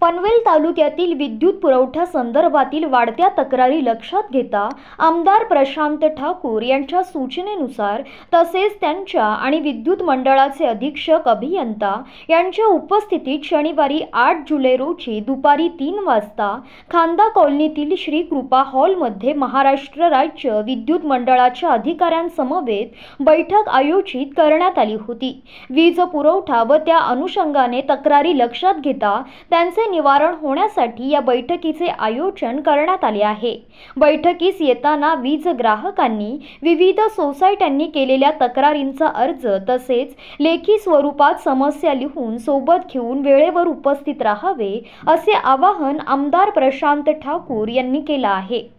पनवेल तालुक्यातील विद्युत पुरवठा संदर्भातील वाढत्या तक्रारी लक्षात घेता आमदार प्रशांत ठाकूर यांच्या सूचनेनुसार तसेच त्यांच्या आणि विद्युत मंडळाचे अधीक्षक अभियंता यांच्या उपस्थितीत शनिवारी आठ जुलै रोजी दुपारी तीन वाजता खांदा कॉलनीतील श्री कृपा हॉलमध्ये महाराष्ट्र राज्य विद्युत मंडळाच्या अधिकाऱ्यांसमवेत बैठक आयोजित करण्यात आली होती वीज पुरवठा व त्या अनुषंगाने तक्रारी लक्षात घेता त्यांचे निवारण होण्यासाठी या बैठकीचे आयोजन करण्यात आले आहे बैठकीस येताना वीज ग्राहकांनी विविध सोसायट्यांनी केलेल्या तक्रारींचा अर्ज तसेच लेखी स्वरूपात समस्या लिहून सोबत घेऊन वेळेवर उपस्थित राहावे असे आवाहन आमदार प्रशांत ठाकूर यांनी केलं आहे